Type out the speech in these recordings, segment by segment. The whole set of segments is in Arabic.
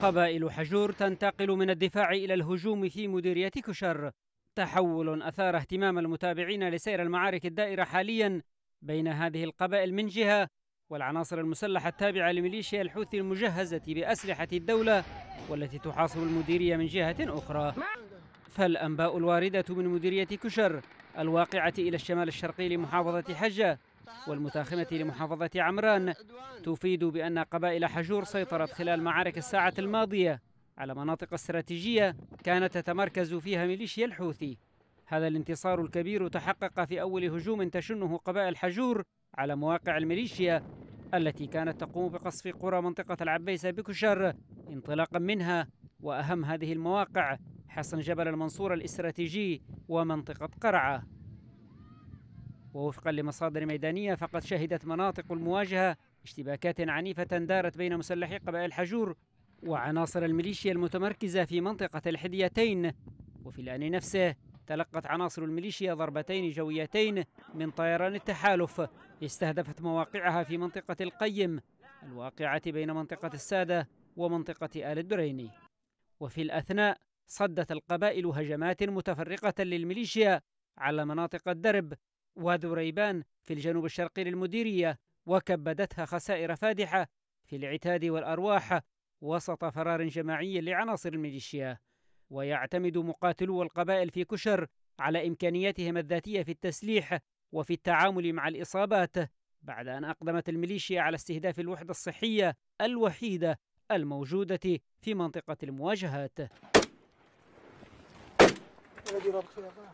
قبائل حجور تنتقل من الدفاع إلى الهجوم في مديرية كشر تحول أثار اهتمام المتابعين لسير المعارك الدائرة حاليا بين هذه القبائل من جهة والعناصر المسلحة التابعة لميليشيا الحوثي المجهزة بأسلحة الدولة والتي تحاصر المديرية من جهة أخرى فالأنباء الواردة من مديرية كشر الواقعة إلى الشمال الشرقي لمحافظة حجة والمتاخمة لمحافظة عمران تفيد بأن قبائل حجور سيطرت خلال معارك الساعة الماضية على مناطق استراتيجية كانت تتمركز فيها ميليشيا الحوثي هذا الانتصار الكبير تحقق في أول هجوم تشنه قبائل حجور على مواقع الميليشيا التي كانت تقوم بقصف قرى منطقة العبيسة بكشر انطلاقا منها وأهم هذه المواقع حصن جبل المنصورة الاستراتيجي ومنطقة قرعة ووفقا لمصادر ميدانية فقد شهدت مناطق المواجهة اشتباكات عنيفة دارت بين مسلحي قبائل حجور وعناصر الميليشيا المتمركزة في منطقة الحديتين وفي الآن نفسه تلقت عناصر الميليشيا ضربتين جويتين من طيران التحالف استهدفت مواقعها في منطقة القيم الواقعة بين منطقة السادة ومنطقة آل الدريني وفي الأثناء صدت القبائل هجمات متفرقة للميليشيا على مناطق الدرب وذريبان في الجنوب الشرقي للمديرية وكبدتها خسائر فادحة في العتاد والأرواح وسط فرار جماعي لعناصر الميليشيا ويعتمد مقاتلو القبائل في كشر على إمكانياتهم الذاتية في التسليح وفي التعامل مع الإصابات بعد أن أقدمت الميليشيا على استهداف الوحدة الصحية الوحيدة الموجودة في منطقة المواجهات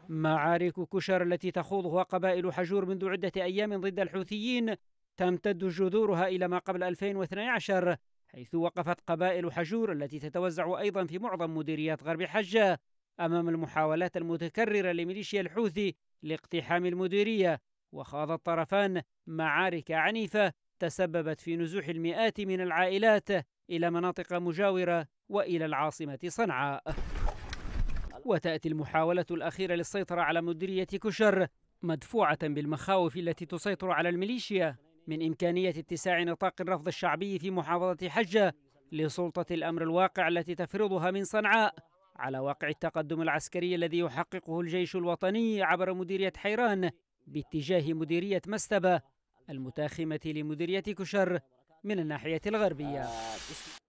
معارك كشر التي تخوضها قبائل حجور منذ عدة أيام ضد الحوثيين تمتد جذورها إلى ما قبل 2012 حيث وقفت قبائل حجور التي تتوزع أيضا في معظم مديريات غرب حجة أمام المحاولات المتكررة لميليشيا الحوثي لاقتحام المديرية وخاض الطرفان معارك عنيفة تسببت في نزوح المئات من العائلات إلى مناطق مجاورة وإلى العاصمة صنعاء وتأتي المحاولة الأخيرة للسيطرة على مديرية كشر مدفوعة بالمخاوف التي تسيطر على الميليشيا من إمكانية اتساع نطاق الرفض الشعبي في محافظة حجة لسلطة الأمر الواقع التي تفرضها من صنعاء على واقع التقدم العسكري الذي يحققه الجيش الوطني عبر مديرية حيران باتجاه مديرية مستبة المتاخمة لمديرية كشر من الناحية الغربية